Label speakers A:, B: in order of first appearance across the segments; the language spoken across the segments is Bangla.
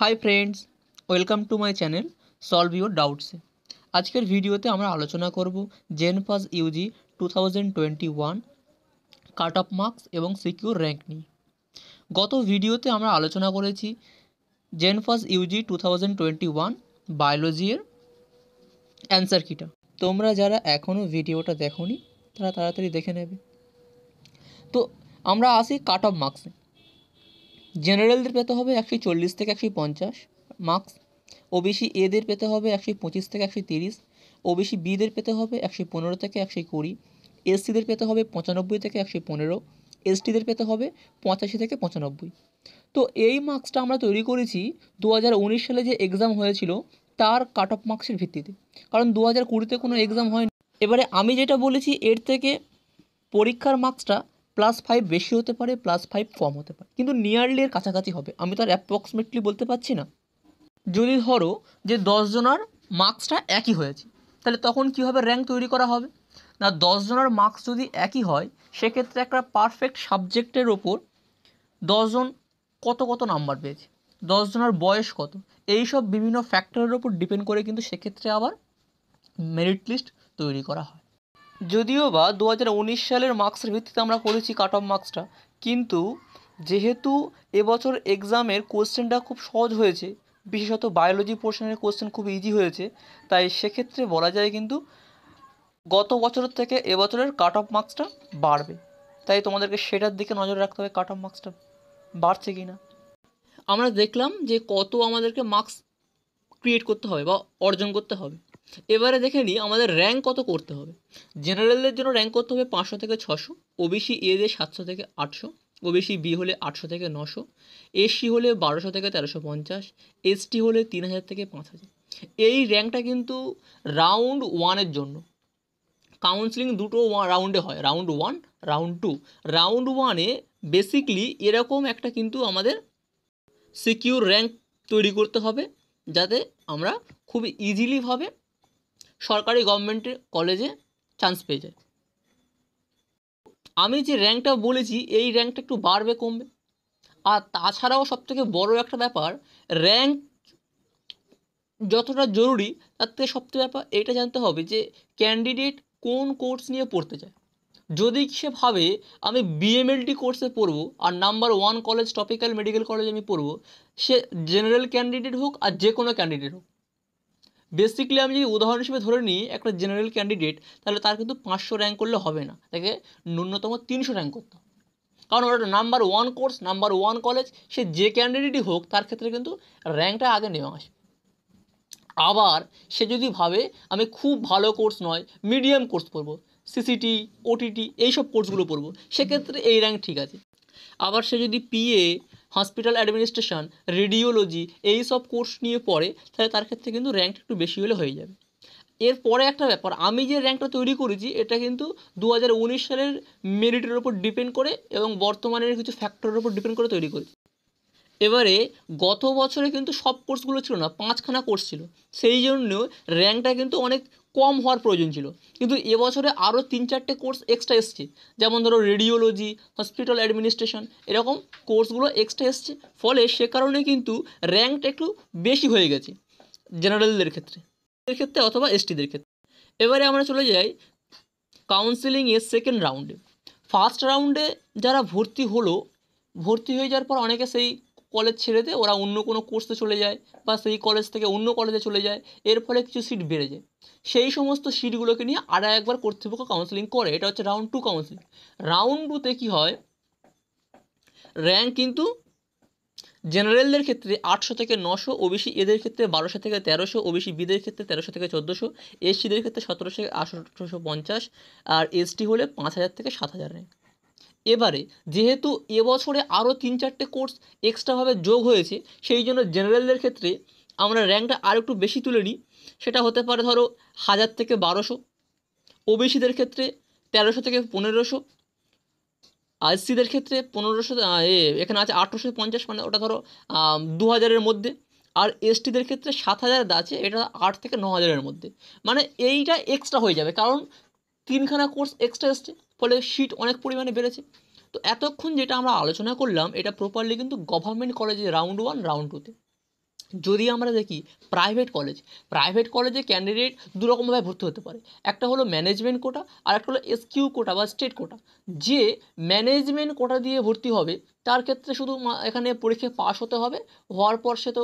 A: high friends welcome to my channel solve your ডাউটসে আজকের ভিডিওতে আমরা আলোচনা করব JENPAS UG two thousand twenty one cut off marks এবং সিকিউর র্যাঙ্ক নিয়ে গত ভিডিওতে আমরা আলোচনা করেছি জেন JENPAS UG two thousand twenty one বায়োলজির অ্যান্সার কিটা তোমরা যারা এখনও ভিডিওটা দেখোনি তারা তাড়াতাড়ি দেখে নেবে তো আমরা আসি কাট অফ মার্কসে জেনারেলদের পেতে হবে একশো চল্লিশ থেকে একশো পঞ্চাশ মার্কস ওবিসি এদের পেতে হবে একশো পঁচিশ থেকে একশো তিরিশ ওবিসি বিদের পেতে হবে একশো পনেরো থেকে একশো কুড়ি এসসিদের পেতে হবে পঁচানব্বই থেকে একশো পনেরো এসটিদের পেতে হবে পঁচাশি থেকে পঁচানব্বই তো এই মার্কসটা আমরা তৈরি করেছি দু সালে যে এক্সাম হয়েছিল তার কাট অফ মার্কসের ভিত্তিতে কারণ দু হাজার কুড়িতে কোনো এক্সাম হয়নি এবারে আমি যেটা বলেছি এর থেকে পরীক্ষার মার্কসটা প্লাস ফাইভ বেশি হতে পারে প্লাস ফাইভ কম হতে পারে কিন্তু নিয়ারলি এর কাছাকাছি হবে আমি তো আর অ্যাপ্রক্সিমেটলি বলতে পারছি না যদি ধরো যে দশজনার মার্কসটা একই হয়েছে তাহলে তখন কীভাবে র্যাঙ্ক তৈরি করা হবে না দশজনার মার্কস যদি একই হয় সেক্ষেত্রে একটা পারফেক্ট সাবজেক্টের ওপর দশজন কত কত নাম্বার পেয়েছে দশজনার বয়স কত এই সব বিভিন্ন ফ্যাক্টরের ওপর ডিপেন্ড করে কিন্তু সেক্ষেত্রে আবার মেরিট লিস্ট তৈরি করা হয় যদিও বা দু সালের মার্কসের ভিত্তিতে আমরা করেছি কাট অফ মার্কসটা কিন্তু যেহেতু এবছর এক্সামের কোশ্চেনটা খুব সহজ হয়েছে বিশেষত বায়োলজি পোর্শনের কোশ্চেন খুব ইজি হয়েছে তাই সেক্ষেত্রে বলা যায় কিন্তু গত বছরের থেকে এবছরের কাট অফ মার্কসটা বাড়বে তাই তোমাদেরকে সেটার দিকে নজর রাখতে হবে কাট অফ মার্কসটা বাড়ছে কি না আমরা দেখলাম যে কত আমাদেরকে মার্কস ক্রিয়েট করতে হবে বা অর্জন করতে হবে এবারে দেখে নিই আমাদের র্যাঙ্ক কত করতে হবে জেনারেলদের জন্য র্যাঙ্ক করতে হবে পাঁচশো থেকে ছশো ওবিসি এদের সাতশো থেকে আটশো ওবিসি বি হলে আটশো থেকে নশো এসসি হলে বারোশো থেকে তেরোশো পঞ্চাশ এসটি হলে তিন হাজার থেকে পাঁচ হাজার এই র্যাঙ্কটা কিন্তু রাউন্ড ওয়ানের জন্য কাউন্সিলিং দুটো রাউন্ডে হয় round one round two round ওয়ানে বেসিকলি এরকম একটা কিন্তু আমাদের সিকিউর র্যাঙ্ক তৈরি করতে হবে যাতে আমরা খুব ইজিলিভাবে সরকারি গভর্নমেন্টের কলেজে চান্স পেয়ে যায় আমি যে র্যাঙ্কটা বলেছি এই র্যাঙ্কটা একটু বাড়বে কমবে আর তাছাড়াও সবথেকে বড় একটা ব্যাপার র্যাঙ্ক যতটা জরুরি তার থেকে সবথেকে ব্যাপার এটা জানতে হবে যে ক্যান্ডিডেট কোন কোর্স নিয়ে পড়তে চায় যদি সে ভাবে আমি বিএমএলটি কোর্সে পড়ব আর number one college topical medical college আমি পড়ব সে জেনারেল ক্যান্ডিডেট হোক আর যে কোনো ক্যান্ডিডেট হোক বেসিক্যালি আমি যদি উদাহরণ হিসেবে ধরে নিই একটা জেনারেল ক্যান্ডিডেট তাহলে তার কিন্তু পাঁচশো র্যাঙ্ক করলে হবে না তাকে ন্যূনতম তিনশো র্যাঙ্ক করতে হবে কারণ ওটা number one course number one college সে যে ক্যান্ডিডেটই হোক তার ক্ষেত্রে কিন্তু র্যাঙ্কটা আগে নেওয়া আসবে আবার সে যদি ভাবে আমি খুব ভালো কোর্স নয় মিডিয়াম কোর্স পড়বো সিসিটি ওটিটি এইসব কোর্সগুলো পড়বো সেক্ষেত্রে এই র্যাঙ্ক ঠিক আছে আবার সে যদি পিএ হসপিটাল অ্যাডমিনিস্ট্রেশন রেডিওলজি এই সব কোর্স নিয়ে পড়ে তাহলে তার ক্ষেত্রে কিন্তু র্যাঙ্কটা একটু বেশি হলে হয়ে যাবে এরপরে একটা ব্যাপার আমি যে র্যাঙ্কটা তৈরি করেছি এটা কিন্তু দু সালের মেরিটের ওপর ডিপেন্ড করে এবং বর্তমানের কিছু ফ্যাক্টরের ওপর ডিপেন্ড করে তৈরি করেছি এবারে গত বছরে কিন্তু সব কোর্সগুলো ছিল না পাঁচখানা কোর্স ছিল সেই জন্য র্যাঙ্কটা কিন্তু অনেক কম হওয়ার প্রয়োজন ছিল কিন্তু এবছরে আরও তিন চারটে কোর্স এক্সট্রা এসছে যেমন ধরো রেডিওলজি হসপিটাল অ্যাডমিনিস্ট্রেশন এরকম কোর্সগুলো এক্সট্রা এসছে ফলে সে কারণে কিন্তু র্যাঙ্কটা একটু বেশি হয়ে গেছে জেনারেলদের ক্ষেত্রে এর ক্ষেত্রে অথবা এসটিদের ক্ষেত্রে এবারে আমরা চলে যাই কাউন্সিলিংয়ের সেকেন্ড রাউন্ডে ফার্স্ট রাউন্ডে যারা ভর্তি হলো ভর্তি হয়ে যাওয়ার পর অনেকে সেই কলেজ ছেড়ে দেয় ওরা অন্য কোনো কোর্সে চলে যায় বা সেই কলেজ থেকে অন্য কলেজে চলে যায় এর ফলে কিছু সিট বেড়ে যায় সেই সমস্ত সিটগুলোকে নিয়ে আর একবার কর্তৃপক্ষ কাউন্সিলিং করে এটা হচ্ছে রাউন্ড টু কাউন্সিলিং রাউন্ড টুতে কী হয় র্যাঙ্ক কিন্তু জেনারেলদের ক্ষেত্রে আটশো থেকে নশো ওবিসি এদের ক্ষেত্রে বারোশো থেকে তেরোশো ওবিসি বিদের ক্ষেত্রে তেরোশো থেকে চোদ্দোশো এসসিদের ক্ষেত্রে সতেরোশো থেকে আঠারোশো পঞ্চাশ আর এসটি হলে পাঁচ হাজার থেকে সাত হাজার র্যাঙ্ক এবারে যেহেতু এবছরে আরও তিন চারটে কোর্স এক্সট্রাভাবে যোগ হয়েছে সেই জন্য জেনারেলদের ক্ষেত্রে আমরা র্যাঙ্কটা আর একটু বেশি তুলে নিই সেটা হতে পারে ধরো হাজার থেকে বারোশো ওবিসিদের ক্ষেত্রে তেরোশো থেকে পনেরোশো আইসিদের ক্ষেত্রে পনেরোশো এ এখানে আছে আঠেরোশো পঞ্চাশ মানে ওটা ধরো দু হাজারের মধ্যে আর এসটিদের ক্ষেত্রে সাত হাজার আছে এটা আট থেকে ন হাজারের মধ্যে মানে এইটা এক্সট্রা হয়ে যাবে কারণ তিনখানা কোর্স এক্সট্রা এসছে ফলে সিট অনেক পরিমাণে বেড়েছে তো এতক্ষণ যেটা আমরা আলোচনা করলাম এটা প্রপারলি কিন্তু গভর্নমেন্ট কলেজে রাউন্ড ওয়ান রাউন্ড টুতে যদি আমরা দেখি প্রাইভেট কলেজ প্রাইভেট কলেজে ক্যান্ডিডেট দুরকমভাবে ভর্তি হতে পারে একটা হলো ম্যানেজমেন্ট কোটা আর একটা হলো এসকিউ কোটা বা স্টেট কোটা যে ম্যানেজমেন্ট কোটা দিয়ে ভর্তি হবে তার ক্ষেত্রে শুধু এখানে পরীক্ষায় পাস হতে হবে হওয়ার পর সে তো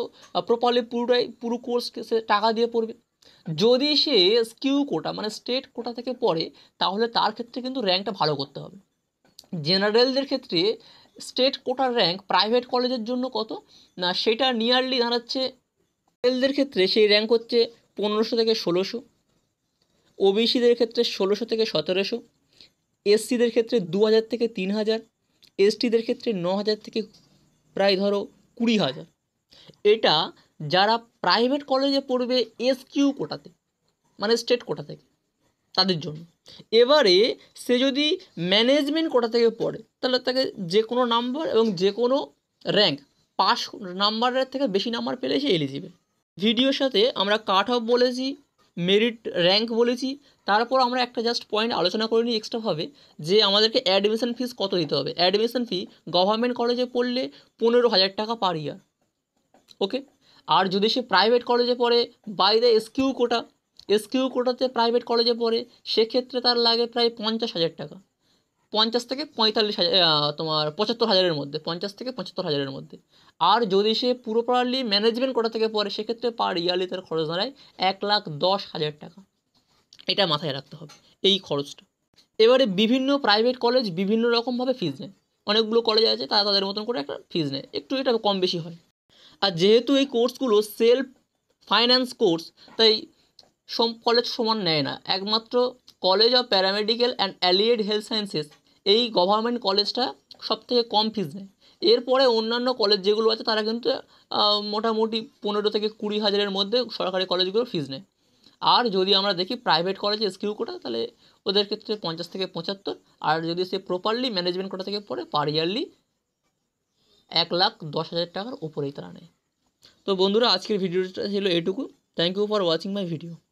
A: প্রপারলি পুরোটাই পুরো কোর্স সে টাকা দিয়ে পড়বে যদি সে এসকিউ কোটা মানে স্টেট কোটা থেকে পড়ে তাহলে তার ক্ষেত্রে কিন্তু র্যাঙ্কটা ভালো করতে হবে জেনারেলদের ক্ষেত্রে স্টেট কোটার র্যাঙ্ক প্রাইভেট কলেজের জন্য কত না সেটা নিয়ারলি দাঁড়াচ্ছে এলদের ক্ষেত্রে সেই র্যাঙ্ক হচ্ছে পনেরোশো থেকে ষোলোশো ওবিসিদের ক্ষেত্রে ষোলোশো থেকে সতেরোশো এসসিদের ক্ষেত্রে দু হাজার থেকে তিন হাজার এসটিদের ক্ষেত্রে ন হাজার থেকে প্রায় ধরো কুড়ি হাজার এটা যারা প্রাইভেট কলেজে পড়বে এসকিউ কোটাতে মানে স্টেট কোটা থেকে তাদের জন্য এবারে সে যদি ম্যানেজমেন্ট কোটা থেকে পড়ে তাহলে তাকে যে কোনো নাম্বার এবং যে কোনো র্যাঙ্ক পাস নাম্বারের থেকে বেশি নাম্বার পেলে সে এলিজিবল ভিডিওর সাথে আমরা কাট অফ বলেছি মেরিট র্যাঙ্ক বলেছি তারপর আমরা একটা জাস্ট পয়েন্ট আলোচনা করে নিই এক্সট্রাভাবে যে আমাদেরকে অ্যাডমিশন ফিস কত দিতে হবে অ্যাডমিশন ফি গভর্নমেন্ট কলেজে পড়লে পনেরো হাজার টাকা পার ইয়ার ওকে আর যদি সে প্রাইভেট কলেজে পড়ে বাইরে এসকিউ কোটা এসকিউ কোটাতে প্রাইভেট কলেজে পড়ে সেক্ষেত্রে তার লাগে প্রায় পঞ্চাশ হাজার টাকা পঞ্চাশ থেকে পঁয়তাল্লিশ হাজার তোমার পঁচাত্তর হাজারের মধ্যে পঞ্চাশ থেকে পঁচাত্তর হাজারের মধ্যে আর যদি সে পুরোপারলি ম্যানেজমেন্ট কোটা থেকে পড়ে সেক্ষেত্রে পার ইয়ারলি তার খরচ দাঁড়ায় এক লাখ দশ হাজার টাকা এটা মাথায় রাখতে হবে এই খরচটা এবারে বিভিন্ন প্রাইভেট কলেজ বিভিন্ন রকমভাবে ফিজ নেয় অনেকগুলো কলেজ আছে তারা তাদের মতন করে একটা ফিজ নেয় একটু এটা কম বেশি হয় আর যেহেতু এই কোর্সগুলো সেলফ ফাইন্যান্স কোর্স তাই সোম কলেজ সমান নেয় না একমাত্র college of paramedical and allied health sciences এই গভর্নমেন্ট কলেজটা সব থেকে কম ফিস নেয় এরপরে অন্যান্য কলেজ যেগুলো আছে তারা কিন্তু মোটামুটি পনেরো থেকে কুড়ি হাজারের মধ্যে সরকারি কলেজগুলো ফিস নেয় আর যদি আমরা দেখি প্রাইভেট কলেজে এসকিউ কোটা তাহলে ওদের ক্ষেত্রে পঞ্চাশ থেকে পঁচাত্তর আর যদি সে প্রপারলি ম্যানেজমেন্ট কোটা থেকে পড়ে পার ইয়ারলি এক লাখ দশ হাজার টাকার উপরেই তারা নেয় তো বন্ধুরা আজকের ভিডিওটা ছিল এটুকু thank you for watching my video